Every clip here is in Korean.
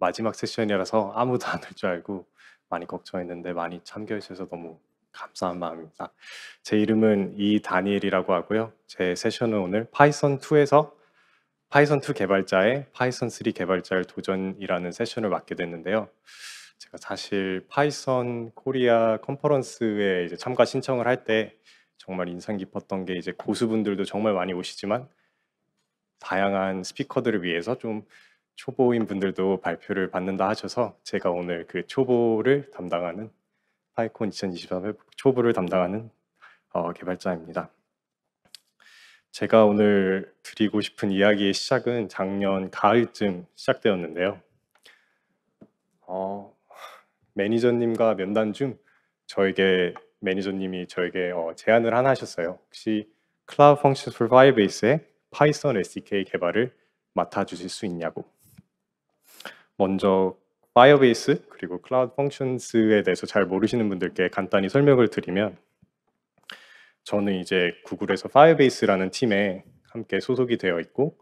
마지막 세션이라서 아무도 안 올 줄 알고 많이 걱정했는데 많이 참여해 주셔서 너무 감사한 마음입니다. 제 이름은 이다니엘이라고 하고요. 제 세션은 오늘 파이썬 2에서 파이썬 2 개발자의 파이썬 3개발자의 도전이라는 세션을 맡게 됐는데요. 제가 사실 파이썬 코리아 컨퍼런스에 이제 참가 신청을 할 때 정말 인상 깊었던 게 이제 고수분들도 정말 많이 오시지만 다양한 스피커들을 위해서 좀 초보인 분들도 발표를 받는다 하셔서 제가 오늘 그 초보를 담당하는 파이콘 2023의 초보를 담당하는 어, 개발자입니다. 제가 오늘 드리고 싶은 이야기의 시작은 작년 가을쯤 시작되었는데요. 어, 매니저님과 면담 중 저에게 매니저님이 저에게 어, 제안을 하나 하셨어요. 혹시 클라우드 펑션 풀파이베이스에 파이썬 SDK 개발을 맡아주실 수 있냐고. 먼저 파이어베이스 그리고 클라우드 펑션스에 대해서 잘 모르시는 분들께 간단히 설명을 드리면 저는 이제 구글에서 파이어베이스라는 팀에 함께 소속이 되어 있고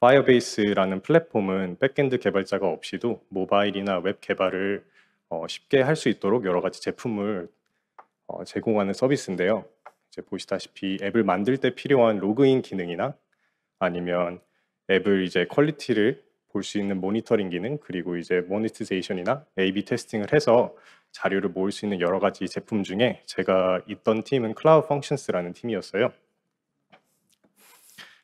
파이어베이스라는 플랫폼은 백엔드 개발자가 없이도 모바일이나 웹 개발을 어 쉽게 할 수 있도록 여러 가지 제품을 어 제공하는 서비스인데요. 이제 보시다시피 앱을 만들 때 필요한 로그인 기능이나 아니면 앱을 이제 퀄리티를 볼수 있는 모니터링 기능 그리고 이제 모니터제이션이나 A/B 테스팅을 해서 자료를 모을 수 있는 여러 가지 제품 중에 제가 있던 팀은 클라우드 펑션스라는 팀이었어요.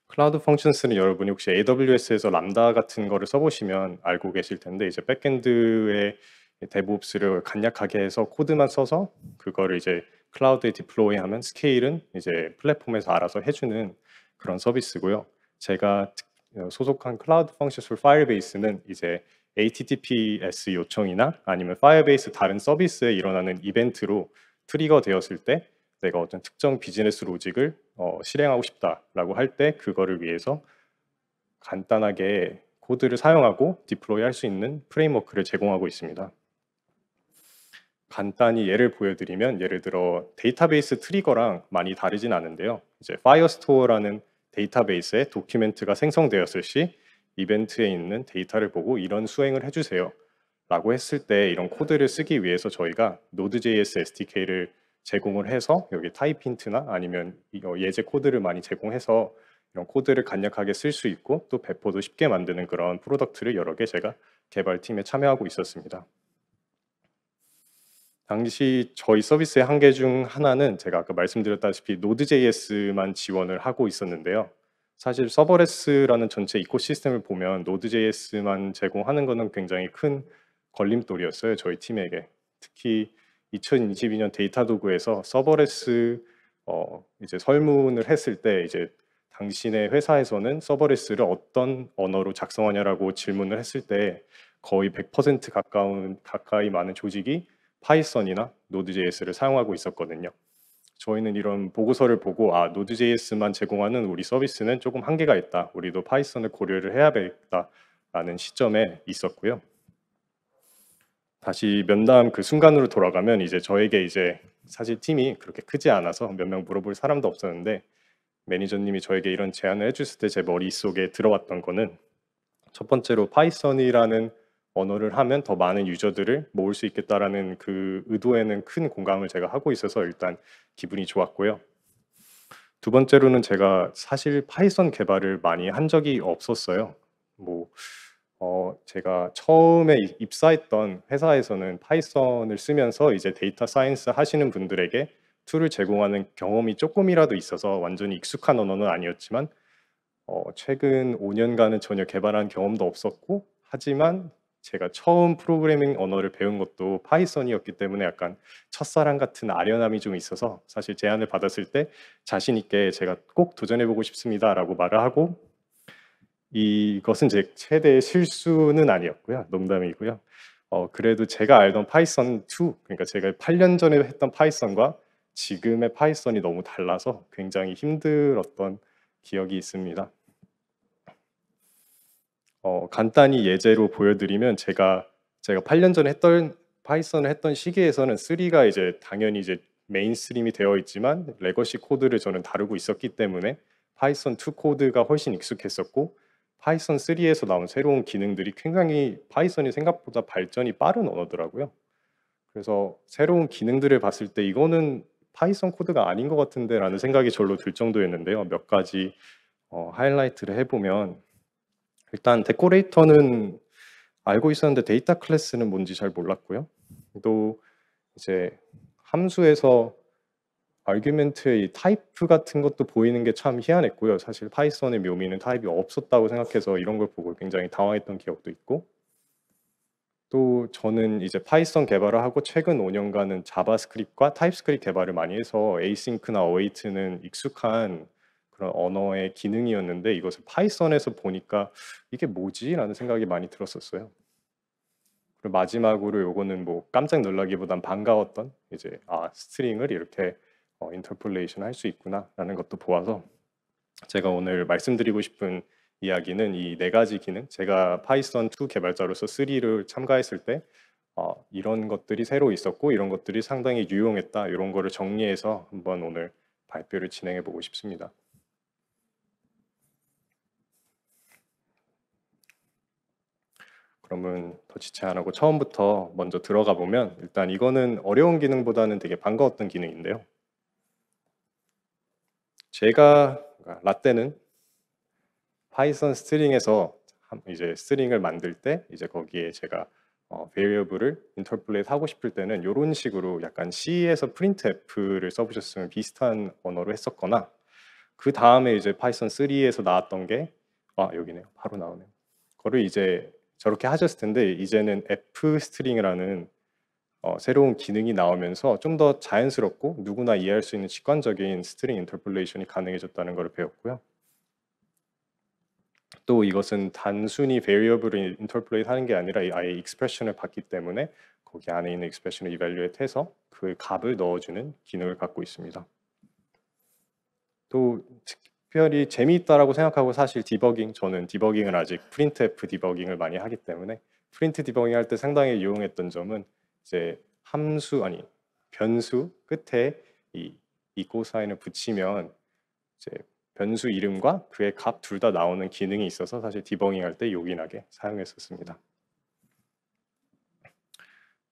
클라우드 펑션스는 여러분이 혹시 AWS에서 람다 같은 거를 써보시면 알고 계실 텐데 이제 백엔드의 데브옵스를 간략하게 해서 코드만 써서 그거를 이제 클라우드에 디플로이하면 스케일은 이제 플랫폼에서 알아서 해주는 그런 서비스고요. 제가 어, 소속한 클라우드 펑션 툴 파이어베이스는 이제 HTTPS 요청이나 아니면 파이어베이스 다른 서비스에 일어나는 이벤트로 트리거 되었을 때 내가 어떤 특정 비즈니스 로직을 어, 실행하고 싶다라고 할 때 그거를 위해서 간단하게 코드를 사용하고 디플로이 할 수 있는 프레임워크를 제공하고 있습니다. 간단히 예를 보여드리면 예를 들어 데이터베이스 트리거랑 많이 다르진 않은데요. 이제 파이어스토어라는 데이터베이스에 도큐멘트가 생성되었을 시 이벤트에 있는 데이터를 보고 이런 수행을 해주세요 라고 했을 때 이런 코드를 쓰기 위해서 저희가 Node.js SDK를 제공을 해서 여기 타이 힌트나 아니면 어, 예제 코드를 많이 제공해서 이런 코드를 간략하게 쓸 수 있고 또 배포도 쉽게 만드는 그런 프로덕트를 여러 개 제가 개발팀에 참여하고 있었습니다. 당시 저희 서비스의 한계 중 하나는 제가 아까 말씀드렸다시피 Node.js만 지원을 하고 있었는데요. 사실 서버레스라는 전체 이코시스템을 보면 Node.js만 제공하는 것은 굉장히 큰 걸림돌이었어요. 저희 팀에게. 특히 2022년 데이터 도구에서 서버레스 어 이제 설문을 했을 때 이제 당신의 회사에서는 서버레스를 어떤 언어로 작성하냐라고 질문을 했을 때 거의 100% 가까운 가까이 많은 조직이 파이썬이나 노드.js를 사용하고 있었거든요. 저희는 이런 보고서를 보고 아 노드.js만 제공하는 우리 서비스는 조금 한계가 있다. 우리도 파이썬을 고려를 해야 겠다라는 시점에 있었고요. 다시 면담 그 순간으로 돌아가면 이제 저에게 이제 사실 팀이 그렇게 크지 않아서 몇 명 물어볼 사람도 없었는데 매니저님이 저에게 이런 제안을 해주실 때 제 머릿속에 들어왔던 거는 첫 번째로 파이썬이라는 언어를 하면 더 많은 유저들을 모을 수 있겠다라는 그 의도에는 큰 공감을 제가 하고 있어서 일단 기분이 좋았고요. 두 번째로는 제가 사실 파이썬 개발을 많이 한 적이 없었어요. 뭐 어, 제가 처음에 입사했던 회사에서는 파이썬을 쓰면서 이제 데이터 사이언스 하시는 분들에게 툴을 제공하는 경험이 조금이라도 있어서 완전히 익숙한 언어는 아니었지만 어, 최근 5년간은 전혀 개발한 경험도 없었고 하지만 제가 처음 프로그래밍 언어를 배운 것도 파이썬이었기 때문에 약간 첫사랑 같은 아련함이 좀 있어서 사실 제안을 받았을 때 자신 있게 제가 꼭 도전해 보고 싶습니다라고 말을 하고 이것은 제 최대의 실수는 아니었고요. 농담이고요. 어, 그래도 제가 알던 파이썬 2, 그러니까 제가 8년 전에 했던 파이썬과 지금의 파이썬이 너무 달라서 굉장히 힘들었던 기억이 있습니다. 어, 간단히 예제로 보여드리면 제가 제가 8년 전에 했던 파이썬을 했던 시기에서는 3가 이제 당연히 이제 메인스트림이 되어 있지만 레거시 코드를 저는 다루고 있었기 때문에 파이썬 2 코드가 훨씬 익숙했었고 파이썬 3에서 나온 새로운 기능들이 굉장히 파이썬이 생각보다 발전이 빠른 언어더라고요. 그래서 새로운 기능들을 봤을 때 이거는 파이썬 코드가 아닌 것 같은데라는 생각이 절로 들 정도였는데요. 몇 가지 어, 하이라이트를 해보면 일단 데코레이터는 알고 있었는데 데이터 클래스는 뭔지 잘 몰랐고요. 또 이제 함수에서 아규멘트의 이 타입 같은 것도 보이는 게 참 희한했고요. 사실 파이썬의 묘미는 타입이 없었다고 생각해서 이런 걸 보고 굉장히 당황했던 기억도 있고 또 저는 이제 파이썬 개발을 하고 최근 5년간은 자바스크립트와 타입스크립 개발을 많이 해서 에이싱크나 어웨이트는 익숙한 그런 언어의 기능이었는데 이것을 파이썬에서 보니까 이게 뭐지라는 생각이 많이 들었었어요. 그리고 마지막으로 요거는 뭐 깜짝 놀라기보단 반가웠던 이제 아 스트링을 이렇게 어, 인터폴레이션 할 수 있구나라는 것도 보아서 제가 오늘 말씀드리고 싶은 이야기는 이 네 가지 기능 제가 파이썬 2 개발자로서 3를 참가했을 때 어, 이런 것들이 새로 있었고 이런 것들이 상당히 유용했다 이런 거를 정리해서 한번 오늘 발표를 진행해 보고 싶습니다. 그러면 더 지체 안 하고 처음부터 먼저 들어가 보면 일단 이거는 어려운 기능보다는 되게 반가웠던 기능인데요. 제가 그러니까 라떼는 파이썬 스트링에서 이제 스트링을 만들 때 이제 거기에 제가 어, 베리어블을 인터플레이트 하고 싶을 때는 이런 식으로 약간 C에서 printf를 써보셨으면 비슷한 언어로 했었거나 그 다음에 이제 파이썬 3에서 나왔던 게 아 여기네요 바로 나오네요 그거를 이제 저렇게 하셨을 텐데 이제는 F 스트링이라는 어, 새로운 기능이 나오면서 좀 더 자연스럽고 누구나 이해할 수 있는 직관적인 스트링 인터폴레이션이 가능해졌다는 것을 배웠고요. 또 이것은 단순히 variable을 인터폴레이트 하는 게 아니라 아예 익스프레션을 받기 때문에 거기 안에 있는 익스프레션을 이밸류에이트 해서 그 값을 넣어주는 기능을 갖고 있습니다. 또 특별히 재미있다라고 생각하고 사실 디버깅 저는 디버깅을 아직 프린트F 디버깅을 많이 하기 때문에 프린트 디버깅 할때 상당히 유용했던 점은 이제 함수 아니 변수 끝에 이 이고 사인을 붙이면 이제 변수 이름과 그의 값 둘 다 나오는 기능이 있어서 사실 디버깅 할때 요긴하게 사용했었습니다.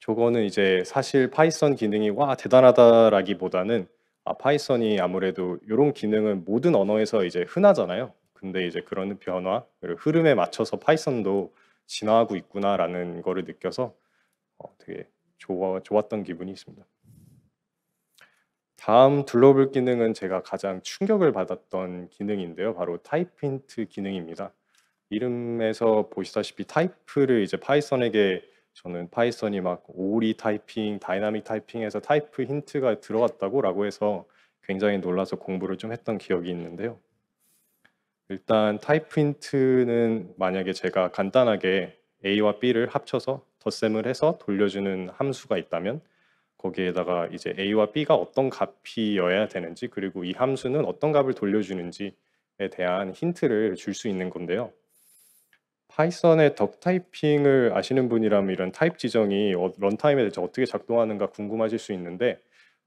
저거는 이제 사실 파이썬 기능이 와 대단하다라기보다는 아, 파이썬이 아무래도 이런 기능은 모든 언어에서 이제 흔하잖아요. 근데 이제 그런 변화, 그리고 흐름에 맞춰서 파이썬도 진화하고 있구나라는 거를 느껴서 어, 되게 좋아, 좋았던 기분이 있습니다. 다음 둘러볼 기능은 제가 가장 충격을 받았던 기능인데요. 바로 타이프트 기능입니다. 이름에서 보시다시피 타이프를 이제 파이썬에게 저는 파이썬이 막 오리 타이핑, 다이나믹 타이핑에서 타이프 힌트가 들어갔다고 라고 해서 굉장히 놀라서 공부를 좀 했던 기억이 있는데요. 일단 타이프 힌트는 만약에 제가 간단하게 A와 B를 합쳐서 덧셈을 해서 돌려주는 함수가 있다면 거기에다가 이제 A와 B가 어떤 값이어야 되는지 그리고 이 함수는 어떤 값을 돌려주는지에 대한 힌트를 줄 수 있는 건데요. 파이썬의 덕 타이핑을 아시는 분이라면 이런 타입 지정이 어, 런타임에 대해서 어떻게 작동하는가 궁금하실 수 있는데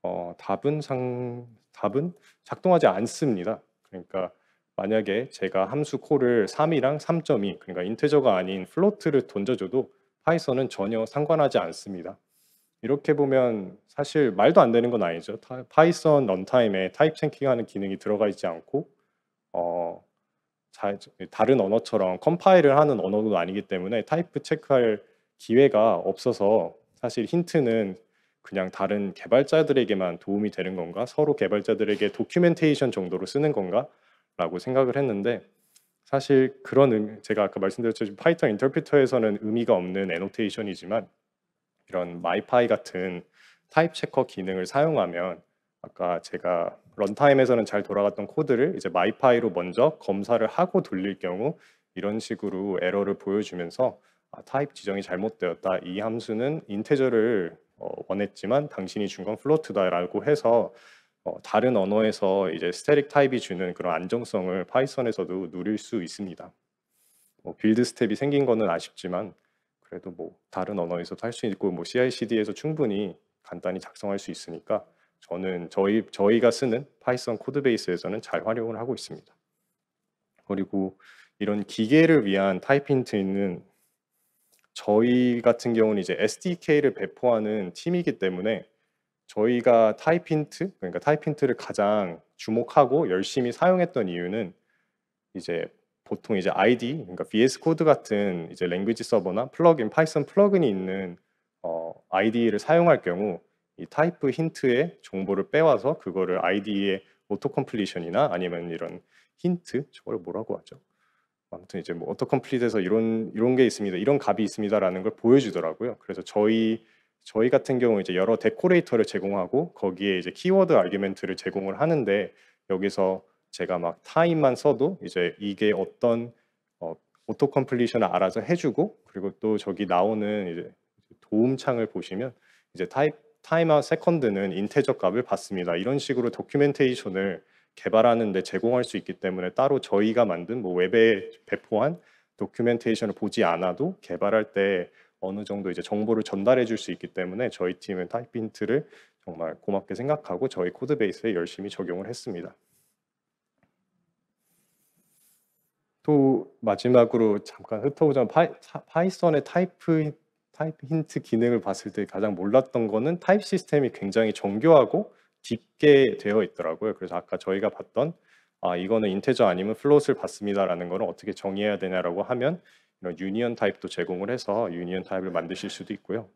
어, 답은 상 답은 작동하지 않습니다. 그러니까 만약에 제가 함수 콜을 3이랑 3.2 그러니까 인테저가 아닌 플로트를 던져줘도 파이썬은 전혀 상관하지 않습니다. 이렇게 보면 사실 말도 안 되는 건 아니죠. 파이썬 런타임에 타입 챙킹하는 기능이 들어가 있지 않고 어, 다른 언어처럼 컴파일을 하는 언어도 아니기 때문에 타이프 체크할 기회가 없어서 사실 힌트는 그냥 다른 개발자들에게만 도움이 되는 건가? 서로 개발자들에게 도큐멘테이션 정도로 쓰는 건가? 라고 생각을 했는데 사실 그런 의미, 제가 아까 말씀드렸듯이 파이터 인터프리터에서는 의미가 없는 애노테이션이지만 이런 마이파이 같은 타입 체커 기능을 사용하면 아까 제가 런타임에서는 잘 돌아갔던 코드를 이제 마이파이로 먼저 검사를 하고 돌릴 경우 이런 식으로 에러를 보여주면서 아, 타입 지정이 잘못되었다. 이 함수는 인테저를 어, 원했지만 당신이 준건 플로트다라고 해서 어, 다른 언어에서 이제 스테릭 타입이 주는 그런 안정성을 파이썬에서도 누릴 수 있습니다. 뭐 빌드 스텝이 생긴 거는 아쉽지만 그래도 뭐 다른 언어에서도 할 수 있고 뭐 CI/CD에서 충분히 간단히 작성할 수 있으니까 저는 저희 저희가 쓰는 파이썬 코드 베이스에서는 잘 활용을 하고 있습니다. 그리고 이런 기계를 위한 타이핑트는 저희 같은 경우는 이제 SDK를 배포하는 팀이기 때문에 저희가 타이 힌트 그러니까 타이 힌트를 가장 주목하고 열심히 사용했던 이유는 이제 보통 이제 ID 그러니까 VS 코드 같은 이제 랭귀지 서버나 플러그인 파이썬 플러그인이 있는 어, i d 를 사용할 경우 이 타이프 힌트의 정보를 빼와서 그거를 IDE의 오토 컴플리션이나 아니면 이런 힌트 저걸 뭐라고 하죠? 아무튼 이제 뭐 오토 컴플릿에서 이런 이런 게 있습니다. 이런 값이 있습니다라는 걸 보여주더라고요. 그래서 저희 저희 같은 경우 이제 여러 데코레이터를 제공하고 거기에 이제 키워드 아르기멘트를 제공을 하는데 여기서 제가 막 타임만 써도 이제 이게 어떤 어, 오토 컴플리션을 알아서 해주고 그리고 또 저기 나오는 이제 도움창을 보시면 이제 타입 타임아웃 세컨드는 인테저 값을 받습니다. 이런 식으로 도큐멘테이션을 개발하는데 제공할 수 있기 때문에 따로 저희가 만든 뭐 웹에 배포한 도큐멘테이션을 보지 않아도 개발할 때 어느 정도 이제 정보를 전달해 줄 수 있기 때문에 저희 팀은 타이핀트를 정말 고맙게 생각하고 저희 코드 베이스에 열심히 적용을 했습니다. 또 마지막으로 잠깐 흩어보자면 파이, 썬의 타이프 타입 힌트 기능을 봤을 때 가장 몰랐던 거는 타입 시스템이 굉장히 정교하고 깊게 되어 있더라고요. 그래서 아까 저희가 봤던 아 이거는 인테저 아니면 플롯을 봤습니다라는 거는 어떻게 정의해야 되냐라고 하면 이런 유니언 타입도 제공을 해서 유니언 타입을 만드실 수도 있고요.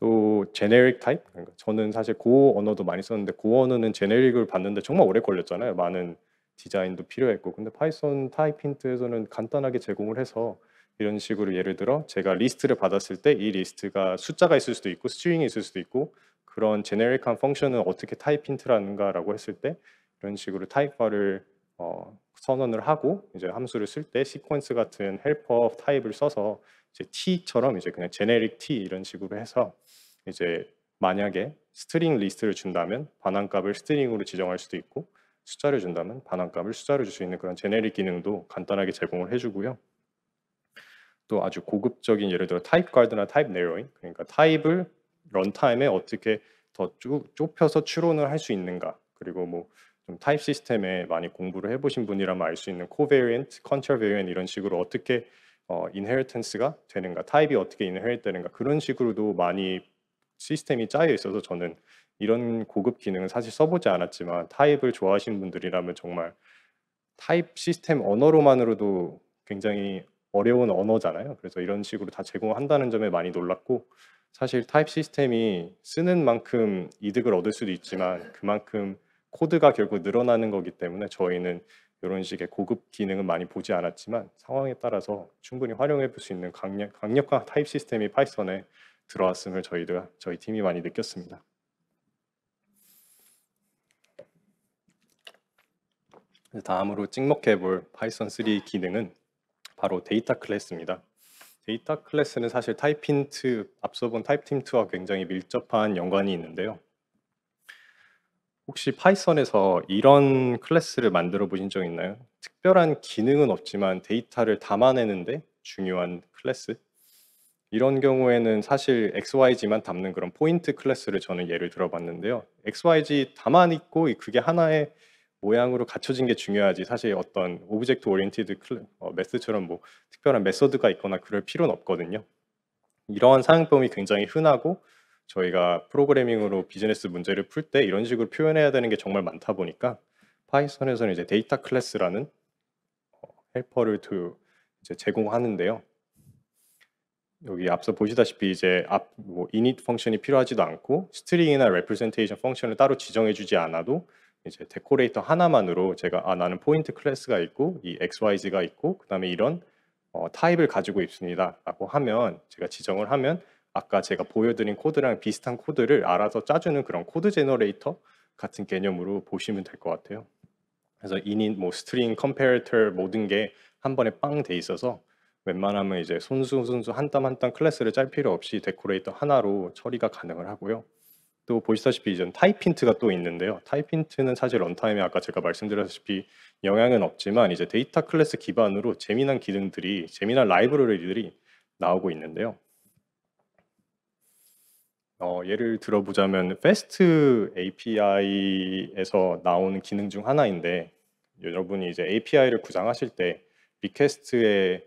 또 제네릭 타입 그러니까 저는 사실 고 언어도 많이 썼는데 고 언어는 제네릭을 봤는데 정말 오래 걸렸잖아요. 많은 디자인도 필요했고 근데 파이썬 타입 힌트에서는 간단하게 제공을 해서 이런 식으로 예를 들어 제가 리스트를 받았을 때 이 리스트가 숫자가 있을 수도 있고 스트링이 있을 수도 있고 그런 제네릭한 펑션은 어떻게 타입 힌트라는가라고 했을 때 이런 식으로 타입화를 어, 선언을 하고 이제 함수를 쓸 때 시퀀스 같은 헬퍼 타입을 써서 이제 t처럼 이제 그냥 제네릭 t 이런 식으로 해서 이제 만약에 스트링 리스트를 준다면 반환값을 스트링으로 지정할 수도 있고 숫자를 준다면 반환값을 숫자로 줄 수 있는 그런 제네릭 기능도 간단하게 제공을 해주고요. 또 아주 고급적인 예를 들어 타입 가드나 타입 네로잉 그러니까 타입을 런타임에 어떻게 더 좁혀서 추론을 할 수 있는가 그리고 뭐 좀 타입 시스템에 많이 공부를 해보신 분이라면 알 수 있는 코베리언트, 컨트라베리언트 이런 식으로 어떻게 어, 인헤리턴스가 되는가 타입이 어떻게 인헤리트 되는가 그런 식으로도 많이 시스템이 짜여 있어서 저는 이런 고급 기능은 사실 써보지 않았지만 타입을 좋아하시는 분들이라면 정말 타입 시스템 언어로만으로도 굉장히 어려운 언어잖아요. 그래서 이런 식으로 다 제공한다는 점에 많이 놀랐고 사실 타입 시스템이 쓰는 만큼 이득을 얻을 수도 있지만 그만큼 코드가 결국 늘어나는 거기 때문에 저희는 이런 식의 고급 기능은 많이 보지 않았지만 상황에 따라서 충분히 활용해 볼 수 있는 강력, 강력한 타입 시스템이 파이썬에 들어왔음을 저희가 저희 팀이 많이 느꼈습니다. 다음으로 찍먹해 볼 파이썬 3 기능은 바로 데이터 클래스입니다. 데이터 클래스는 사실 타입힌트, 앞서 본 타입틴트와 굉장히 밀접한 연관이 있는데요. 혹시 파이썬에서 이런 클래스를 만들어 보신 적 있나요? 특별한 기능은 없지만 데이터를 담아내는데 중요한 클래스? 이런 경우에는 사실 XYG만 담는 그런 포인트 클래스를 저는 예를 들어봤는데요. XYG 담아있고 그게 하나의 모양으로 갖춰진 게 중요하지 사실 어떤 오브젝트 오리엔티드 어, 메스처럼 뭐 특별한 메소드가 있거나 그럴 필요는 없거든요. 이러한 사용법이 굉장히 흔하고 저희가 프로그래밍으로 비즈니스 문제를 풀 때 이런 식으로 표현해야 되는 게 정말 많다 보니까 파이썬에서는 이제 데이터 클래스라는 어, 헬퍼를 두 이제 제공하는데요. 여기 앞서 보시다시피 이제 앞뭐 init 펑션이 필요하지도 않고 스트링이나 representation 펑션을 따로 지정해 주지 않아도 이제 데코레이터 하나만으로 제가 아 나는 포인트 클래스가 있고 이 XYZ가 있고 그 다음에 이런 어, 타입을 가지고 있습니다 라고 하면 제가 지정을 하면 아까 제가 보여드린 코드랑 비슷한 코드를 알아서 짜주는 그런 코드 제너레이터 같은 개념으로 보시면 될 것 같아요 그래서 인인 뭐 스트링 컴페어터 모든 게 한 번에 빵 돼 있어서 웬만하면 이제 손수 손수 한땀 한땀 클래스를 짤 필요 없이 데코레이터 하나로 처리가 가능을 하고요 또 보시다시피 이전 타이핀트가 또 있는데요. 타이핀트는 사실 런타임에 아까 제가 말씀드렸다시피 영향은 없지만 이제 데이터 클래스 기반으로 재미난 기능들이 재미난 라이브러리들이 나오고 있는데요. 어, 예를 들어보자면 Fast API에서 나오는 기능 중 하나인데 여러분이 이제 API를 구상하실 때 리퀘스트의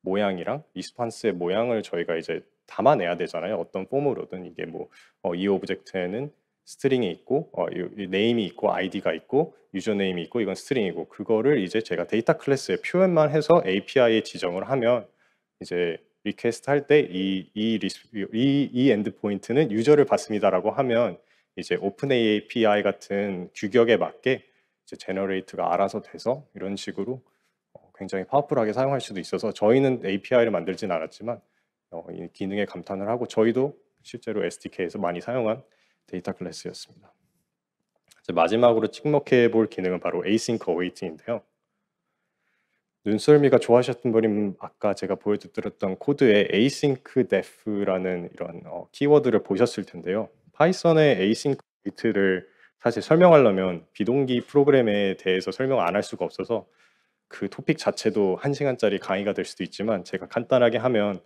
모양이랑 리스판스의 모양을 저희가 이제 담아내야 되잖아요. 어떤 폼으로든 이게 뭐이 어, 오브젝트에는 스트링이 있고 어, 네임이 있고 아이디가 있고 유저네임이 있고 이건 스트링이고 그거를 이제 제가 데이터 클래스에 표현만 해서 API에 지정을 하면 이제 리퀘스트 할 때 이이 이, 이 엔드 포인트는 유저를 받습니다라고 하면 이제 오픈 API 같은 규격에 맞게 이제 제너레이트가 알아서 돼서 이런 식으로 어, 굉장히 파워풀하게 사용할 수도 있어서 저희는 API를 만들진 않았지만 어, 이 기능에 감탄을 하고 저희도 실제로 SDK에서 많이 사용한 데이터 클래스였습니다. 마지막으로 찍먹해 볼 기능은 바로 async await인데요. 눈썰미가 좋아하셨던 분이 아까 제가 보여드렸던 코드에 async def라는 이런 어, 키워드를 보셨을 텐데요. 파이썬의 async await를 사실 설명하려면 비동기 프로그램에 대해서 설명 안 할 수가 없어서 그 토픽 자체도 1시간짜리 강의가 될 수도 있지만 제가 간단하게 하면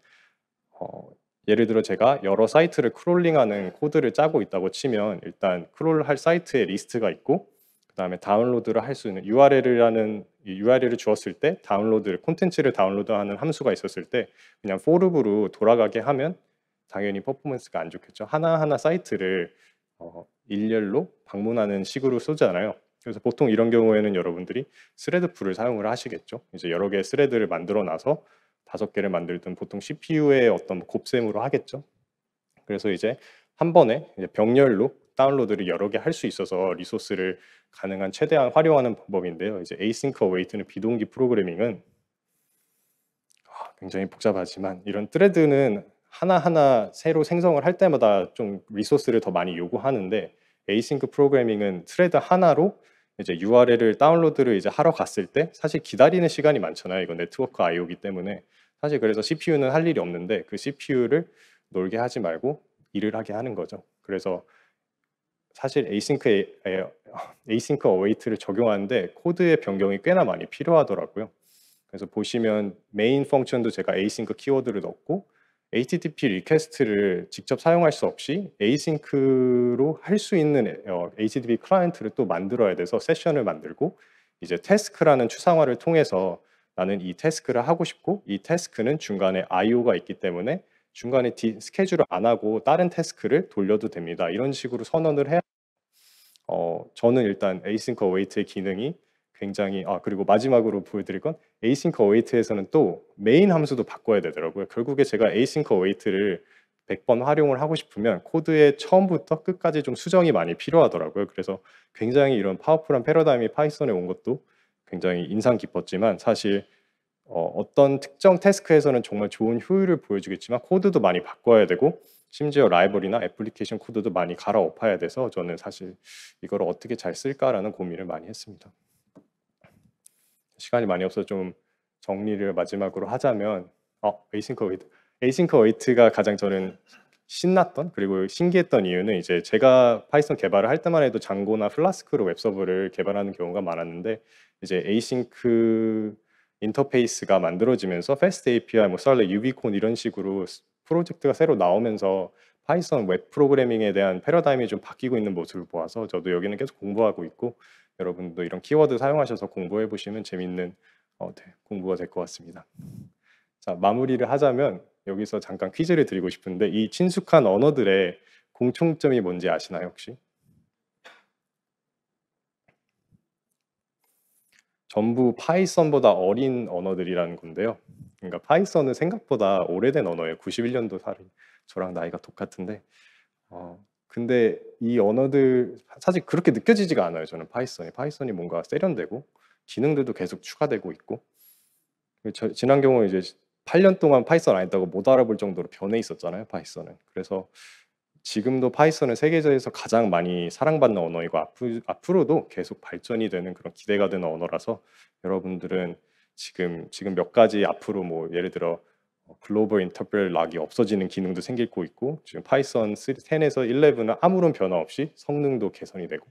어, 예를 들어 제가 여러 사이트를 크롤링하는 코드를 짜고 있다고 치면 일단 크롤할 사이트의 리스트가 있고 그 다음에 다운로드를 할 수 있는 URL이라는 URL을 주었을 때 다운로드 를 콘텐츠를 다운로드하는 함수가 있었을 때 그냥 포르브로 돌아가게 하면 당연히 퍼포먼스가 안 좋겠죠. 하나하나 사이트를 어, 일렬로 방문하는 식으로 쏘잖아요. 그래서 보통 이런 경우에는 여러분들이 스레드 풀을 사용을 하시겠죠. 이제 여러 개의 스레드를 만들어 놔서 다섯 개를 만들든 보통 CPU의 어떤 뭐 곱셈으로 하겠죠. 그래서 이제 한 번에 이제 병렬로 다운로드를 여러 개 할 수 있어서 리소스를 가능한 최대한 활용하는 방법인데요. 이제 async await는 비동기 프로그래밍은 아, 굉장히 복잡하지만 이런 트레드는 하나하나 새로 생성을 할 때마다 좀 리소스를 더 많이 요구하는데 async 프로그래밍은 트레드 하나로 이제 URL을 다운로드를 이제 하러 갔을 때 사실 기다리는 시간이 많잖아요. 이건 네트워크 IO기 때문에 사실 그래서 CPU는 할 일이 없는데 그 CPU를 놀게 하지 말고 일을 하게 하는 거죠. 그래서 사실 async 이싱크 어웨이트를 적용하는데 코드의 변경이 꽤나 많이 필요하더라고요. 그래서 보시면 메인 펑션도 제가 async 키워드를 넣고 HTTP 리퀘스트를 직접 사용할 수 없이 a s y n c 로할 수 있는 어, HTTP 클라이언트를 또 만들어야 돼서 세션을 만들고 이제 테스크라는 추상화를 통해서 나는 이 태스크를 하고 싶고 이 태스크는 중간에 IO가 있기 때문에 중간에 디, 스케줄을 안 하고 다른 태스크를 돌려도 됩니다. 이런 식으로 선언을 해야 어, 저는 일단 에이싱커 웨이트의 기능이 굉장히 아 그리고 마지막으로 보여드릴 건 에이싱커 웨이트에서는 또 메인 함수도 바꿔야 되더라고요. 결국에 제가 에이싱커 웨이트를 100번 활용을 하고 싶으면 코드의 처음부터 끝까지 좀 수정이 많이 필요하더라고요. 그래서 굉장히 이런 파워풀한 패러다임이 파이썬에 온 것도 굉장히 인상 깊었지만 사실 어, 어떤 특정 태스크에서는 정말 좋은 효율을 보여주겠지만 코드도 많이 바꿔야 되고 심지어 라이벌이나 애플리케이션 코드도 많이 갈아엎어야 돼서 저는 사실 이걸 어떻게 잘 쓸까라는 고민을 많이 했습니다. 시간이 많이 없어서 좀 정리를 마지막으로 하자면 어, 에이싱크 웨이트 에이싱크 웨이트가 가장 저는 신났던 그리고 신기했던 이유는 이제 제가 파이썬 개발을 할 때만 해도 장고나 플라스크로 웹서버를 개발하는 경우가 많았는데 이제 에이싱크 인터페이스가 만들어지면서 페스트 API, 뭐 설레, 유비콘 이런 식으로 프로젝트가 새로 나오면서 파이썬 웹 프로그래밍에 대한 패러다임이 좀 바뀌고 있는 모습을 보아서 저도 여기는 계속 공부하고 있고 여러분도 이런 키워드 사용하셔서 공부해 보시면 재밌는 어, 네, 공부가 될 것 같습니다. 자 마무리를 하자면 여기서 잠깐 퀴즈를 드리고 싶은데 이 친숙한 언어들의 공통점이 뭔지 아시나요 혹시? 전부 파이썬보다 어린 언어들이라는 건데요. 그러니까 파이썬은 생각보다 오래된 언어예요. 91년도 살인 저랑 나이가 똑같은데 어, 근데 이 언어들 사실 그렇게 느껴지지가 않아요. 저는 파이썬이 파이썬이 뭔가 세련되고 기능들도 계속 추가되고 있고 저, 지난 경우에 이제 8년 동안 파이썬 안 했다고 못 알아볼 정도로 변해 있었잖아요, 파이썬은. 그래서 지금도 파이썬은 세계적에서 가장 많이 사랑받는 언어이고 앞으, 앞으로도 계속 발전이 되는 그런 기대가 되는 언어라서 여러분들은 지금 지금 몇 가지 앞으로 뭐 예를 들어 글로벌 인터벌 락이 없어지는 기능도 생기고 있고 지금 파이썬 10에서 11은 아무런 변화 없이 성능도 개선이 되고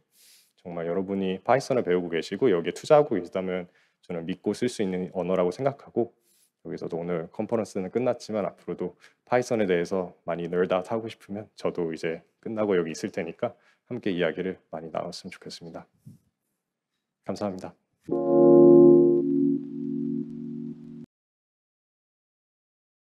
정말 여러분이 파이썬을 배우고 계시고 여기에 투자하고 계시다면 저는 믿고 쓸 수 있는 언어라고 생각하고 여기서도 오늘 컨퍼런스는 끝났지만 앞으로도 파이썬에 대해서 많이 널다 하고 싶으면 저도 이제 끝나고 여기 있을 테니까 함께 이야기를 많이 나눴으면 좋겠습니다. 감사합니다.